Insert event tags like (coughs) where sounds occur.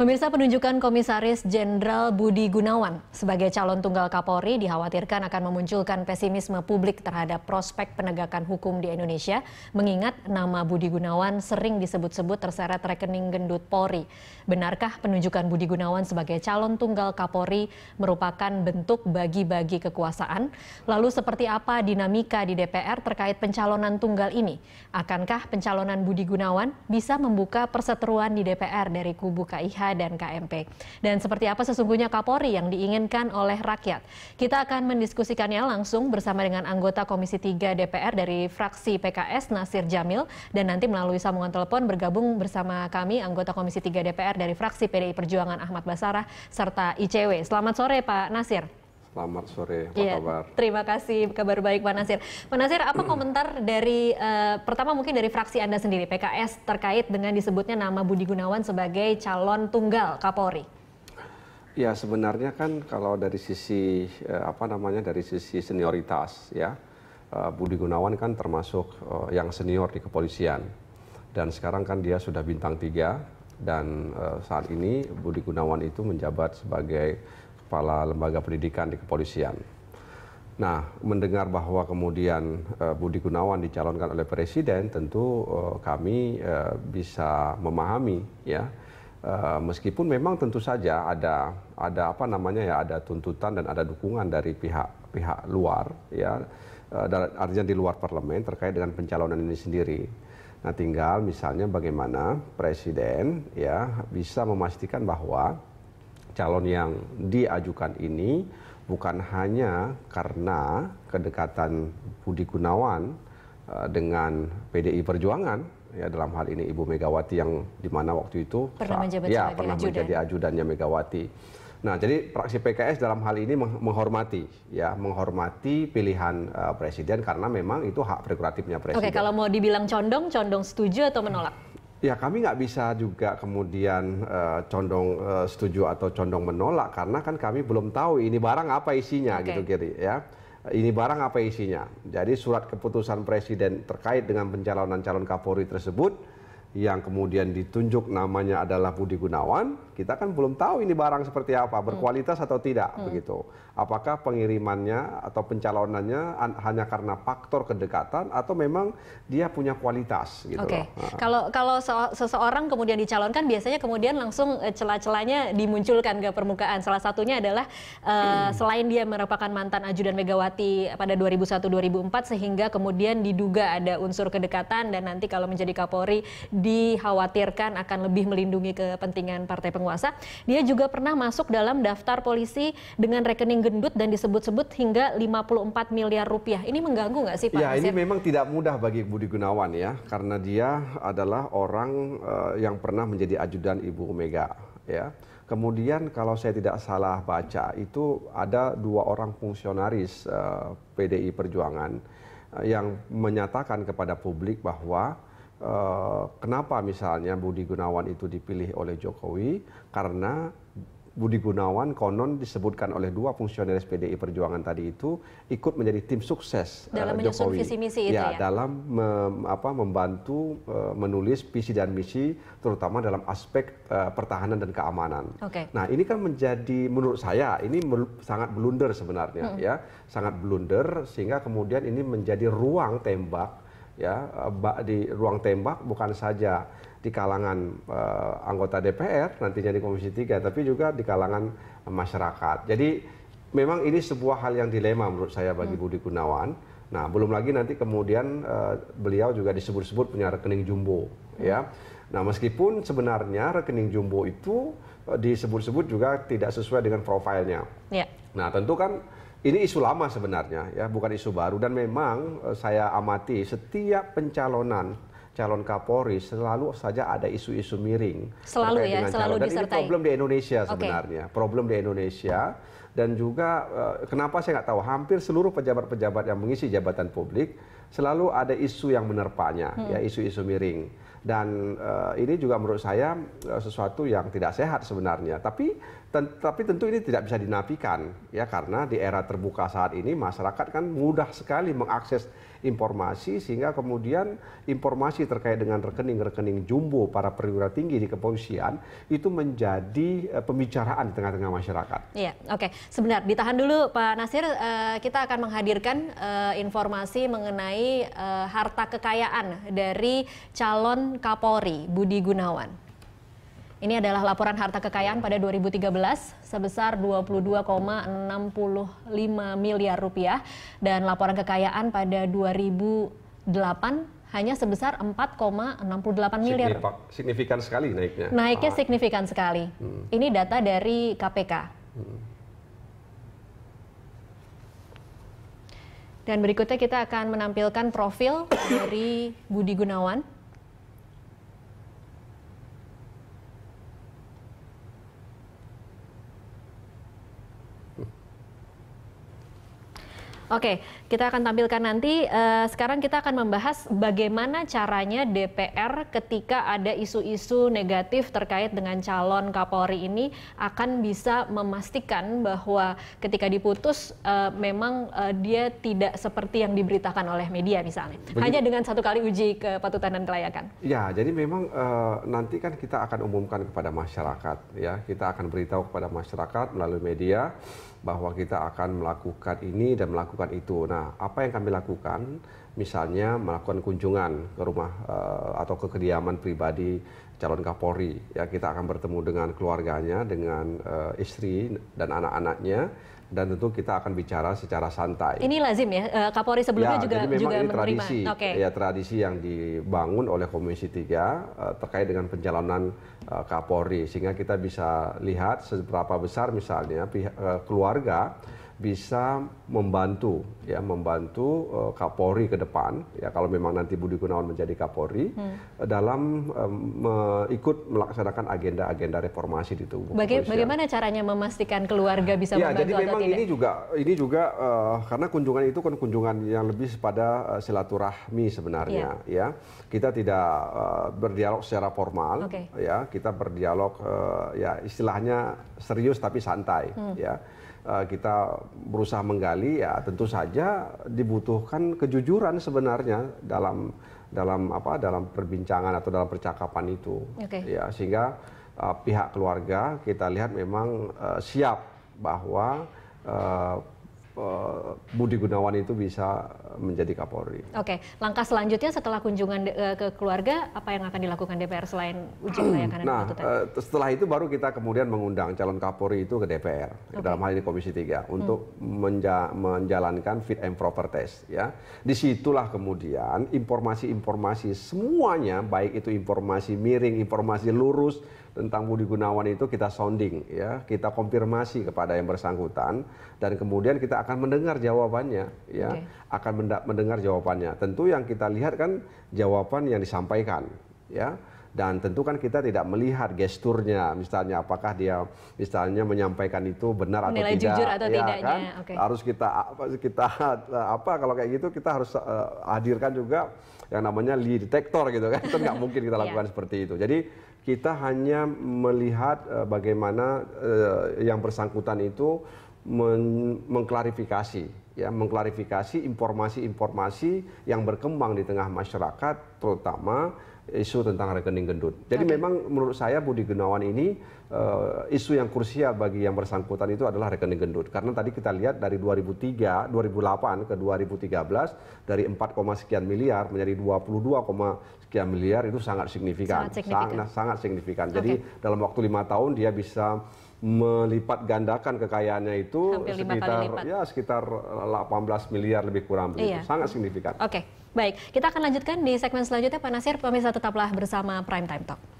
Pemirsa penunjukan Komisaris Jenderal Budi Gunawan sebagai calon tunggal Kapolri dikhawatirkan akan memunculkan pesimisme publik terhadap prospek penegakan hukum di Indonesia, mengingat nama Budi Gunawan sering disebut-sebut terseret rekening gendut Polri. Benarkah penunjukan Budi Gunawan sebagai calon tunggal Kapolri merupakan bentuk bagi-bagi kekuasaan? Lalu seperti apa dinamika di DPR terkait pencalonan tunggal ini? Akankah pencalonan Budi Gunawan bisa membuka perseteruan di DPR dari kubu KIH dan KMP. Dan seperti apa sesungguhnya Kapolri yang diinginkan oleh rakyat? Kita akan mendiskusikannya langsung bersama dengan anggota Komisi 3 DPR dari fraksi PKS Nasir Jamil dan nanti melalui sambungan telepon bergabung bersama kami anggota Komisi 3 DPR dari fraksi PDI Perjuangan Ahmad Basarah serta ICW. Selamat sore Pak Nasir. Selamat sore, apa ya, kabar? Terima kasih, kabar baik Pak Nasir. Pak Nasir, apa hmm. komentar dari, uh, pertama mungkin dari fraksi Anda sendiri, PKS, terkait dengan disebutnya nama Budi Gunawan sebagai calon tunggal Kapolri? Ya, sebenarnya kan kalau dari sisi, uh, apa namanya, dari sisi senioritas ya, uh, Budi Gunawan kan termasuk uh, yang senior di kepolisian. Dan sekarang kan dia sudah bintang tiga, dan uh, saat ini Budi Gunawan itu menjabat sebagai kepala lembaga pendidikan di kepolisian. Nah, mendengar bahwa kemudian uh, Budi Gunawan dicalonkan oleh presiden, tentu uh, kami uh, bisa memahami ya. Uh, meskipun memang tentu saja ada ada apa namanya ya ada tuntutan dan ada dukungan dari pihak-pihak luar ya uh, artinya di luar parlemen terkait dengan pencalonan ini sendiri. Nah, tinggal misalnya bagaimana presiden ya bisa memastikan bahwa calon yang diajukan ini bukan hanya karena kedekatan Budi Gunawan eh, dengan PDI Perjuangan ya dalam hal ini Ibu Megawati yang di mana waktu itu pernah menjabat ya, pernah ajudan. menjadi ajudannya Megawati. Nah, jadi fraksi PKS dalam hal ini menghormati ya, menghormati pilihan uh, presiden karena memang itu hak prerogatifnya presiden. Oke, kalau mau dibilang condong, condong setuju atau menolak? Ya kami nggak bisa juga kemudian uh, condong uh, setuju atau condong menolak karena kan kami belum tahu ini barang apa isinya okay. gitu kiri ya. Ini barang apa isinya. Jadi surat keputusan presiden terkait dengan pencalonan calon Kapolri tersebut yang kemudian ditunjuk namanya adalah Budi Gunawan kita kan belum tahu ini barang seperti apa, hmm. berkualitas atau tidak hmm. begitu. Apakah pengirimannya atau pencalonannya hanya karena faktor kedekatan atau memang dia punya kualitas gitu okay. loh. Kalau kalau so seseorang kemudian dicalonkan biasanya kemudian langsung eh, celah-celahnya dimunculkan ke permukaan. Salah satunya adalah uh, hmm. selain dia merupakan mantan ajudan Megawati pada 2001-2004 sehingga kemudian diduga ada unsur kedekatan dan nanti kalau menjadi Kapolri dikhawatirkan akan lebih melindungi kepentingan partai penguasa masa dia juga pernah masuk dalam daftar polisi dengan rekening gendut dan disebut-sebut hingga 54 miliar rupiah. Ini mengganggu nggak sih Pak? Ya, Nasir? ini memang tidak mudah bagi Budi Gunawan ya, karena dia adalah orang uh, yang pernah menjadi ajudan Ibu Mega ya. Kemudian kalau saya tidak salah baca itu ada dua orang fungsionaris uh, eh, PDI Perjuangan eh, yang menyatakan kepada publik bahwa Eh, kenapa misalnya Budi Gunawan itu dipilih oleh Jokowi karena Budi Gunawan konon disebutkan oleh dua fungsionaris PDI Perjuangan tadi itu ikut menjadi tim sukses eh, dalam uh, Jokowi. visi misi itu ya, ya? dalam mem, apa, membantu uh, menulis visi dan misi terutama dalam aspek uh, pertahanan dan keamanan. Okay. Nah ini kan menjadi menurut saya ini sangat blunder sebenarnya hmm. ya sangat blunder sehingga kemudian ini menjadi ruang tembak ya eh, di ruang tembak bukan saja di kalangan uh, anggota DPR nantinya di Komisi 3 tapi juga di kalangan masyarakat. Jadi memang ini sebuah hal yang dilema menurut saya bagi hmm. Budi Gunawan. Nah, belum lagi nanti kemudian uh, beliau juga disebut-sebut punya rekening jumbo hmm. ya. Nah, meskipun sebenarnya rekening jumbo itu uh, disebut-sebut juga tidak sesuai dengan profilnya. Yeah. Nah, tentu kan ini isu lama sebenarnya ya, bukan isu baru dan memang eh, saya amati setiap pencalonan calon Kapolri selalu saja ada isu-isu miring selalu ya, selalu disertai. ini problem di Indonesia sebenarnya, okay. problem di Indonesia dan juga eh, kenapa saya nggak tahu hampir seluruh pejabat-pejabat yang mengisi jabatan publik selalu ada isu yang menerpanya hmm. ya isu-isu miring dan uh, ini juga menurut saya uh, sesuatu yang tidak sehat sebenarnya tapi ten tapi tentu ini tidak bisa dinafikan ya karena di era terbuka saat ini masyarakat kan mudah sekali mengakses informasi sehingga kemudian informasi terkait dengan rekening-rekening jumbo para perwira tinggi di kepolisian itu menjadi uh, pembicaraan di tengah-tengah masyarakat. Iya, oke. Okay. Sebenarnya ditahan dulu Pak Nasir uh, kita akan menghadirkan uh, informasi mengenai uh, harta kekayaan dari calon Kapolri Budi Gunawan. Ini adalah laporan harta kekayaan pada 2013 sebesar 22,65 miliar rupiah dan laporan kekayaan pada 2008 hanya sebesar 4,68 miliar. Signifikan, signifikan sekali naiknya. Naiknya ah. signifikan sekali. Hmm. Ini data dari KPK. Hmm. Dan berikutnya kita akan menampilkan profil (coughs) dari Budi Gunawan. Oke, kita akan tampilkan nanti. Uh, sekarang kita akan membahas bagaimana caranya DPR ketika ada isu-isu negatif terkait dengan calon Kapolri ini akan bisa memastikan bahwa ketika diputus uh, memang uh, dia tidak seperti yang diberitakan oleh media misalnya. Begitu. Hanya dengan satu kali uji kepatutan dan kelayakan. Ya, jadi memang uh, nanti kan kita akan umumkan kepada masyarakat ya. Kita akan beritahu kepada masyarakat melalui media bahwa kita akan melakukan ini dan melakukan melakukan itu. Nah, apa yang kami lakukan? Misalnya melakukan kunjungan ke rumah uh, atau ke kediaman pribadi calon Kapolri. Ya, kita akan bertemu dengan keluarganya, dengan uh, istri dan anak-anaknya dan tentu kita akan bicara secara santai. Ini lazim ya, eh, Kapolri sebelumnya ya, juga jadi memang juga ini tradisi, okay. ya tradisi yang dibangun oleh Komisi 3 terkait dengan pencalonan Kapolri sehingga kita bisa lihat seberapa besar misalnya pihak keluarga bisa membantu ya membantu uh, Kapolri ke depan ya kalau memang nanti Budi Gunawan menjadi Kapolri hmm. Eh, dalam um, ikut melaksanakan agenda-agenda reformasi di tubuh Baga kepolisian. Bagaimana caranya memastikan keluarga bisa ya, membantu jadi atau memang tidak? ini juga ini juga uh, karena kunjungan itu kan kunjungan yang lebih pada uh, silaturahmi sebenarnya yeah. ya kita tidak uh, berdialog secara formal okay. ya kita berdialog uh, ya istilahnya serius tapi santai hmm. ya Eh, kita berusaha menggali ya tentu saja dibutuhkan kejujuran sebenarnya dalam dalam apa dalam perbincangan atau dalam percakapan itu okay. ya sehingga uh, pihak keluarga kita lihat memang uh, siap bahwa uh, Eh, Budi Gunawan itu bisa menjadi Kapolri. Oke, langkah selanjutnya setelah kunjungan eh, ke keluarga apa yang akan dilakukan DPR selain uji kelayakan Nah, itu eh, setelah itu baru kita kemudian mengundang calon Kapolri itu ke DPR okay. dalam hal ini Komisi 3 hmm. untuk hmm. menja menjalankan fit and proper test ya. Disitulah kemudian informasi-informasi semuanya baik itu informasi miring, informasi lurus tentang Budi Gunawan itu kita sounding ya, kita konfirmasi kepada yang bersangkutan dan kemudian kita akan mendengar jawabannya ya, okay. akan mendengar jawabannya. Tentu yang kita lihat kan jawaban yang disampaikan ya dan tentu kan kita tidak melihat gesturnya misalnya apakah dia misalnya menyampaikan itu benar atau Nilai tidak jujur atau ya tidaknya. kan okay. harus kita kita apa kalau kayak gitu kita harus uh, hadirkan juga yang namanya lead detector gitu kan itu nggak mungkin kita iya. lakukan yeah. seperti itu jadi kita hanya melihat eh, bagaimana eh, yang bersangkutan itu mengklarifikasi ya mengklarifikasi informasi informasi yang berkembang di tengah masyarakat terutama isu tentang rekening gendut. Jadi okay. memang menurut saya Budi Gunawan ini uh, isu yang krusial bagi yang bersangkutan itu adalah rekening gendut. Karena tadi kita lihat dari 2003, 2008 ke 2013 dari 4, sekian miliar menjadi 22, sekian miliar itu sangat signifikan. Sangat signifikan. Sangat, sangat signifikan. Okay. Jadi dalam waktu lima tahun dia bisa melipat gandakan kekayaannya itu sekitar ya sekitar 18 miliar lebih kurang begitu. Iya. Sangat signifikan. Oke. Okay. Baik, kita akan lanjutkan di segmen selanjutnya Pak Nasir, pemirsa tetaplah bersama Prime Time Talk.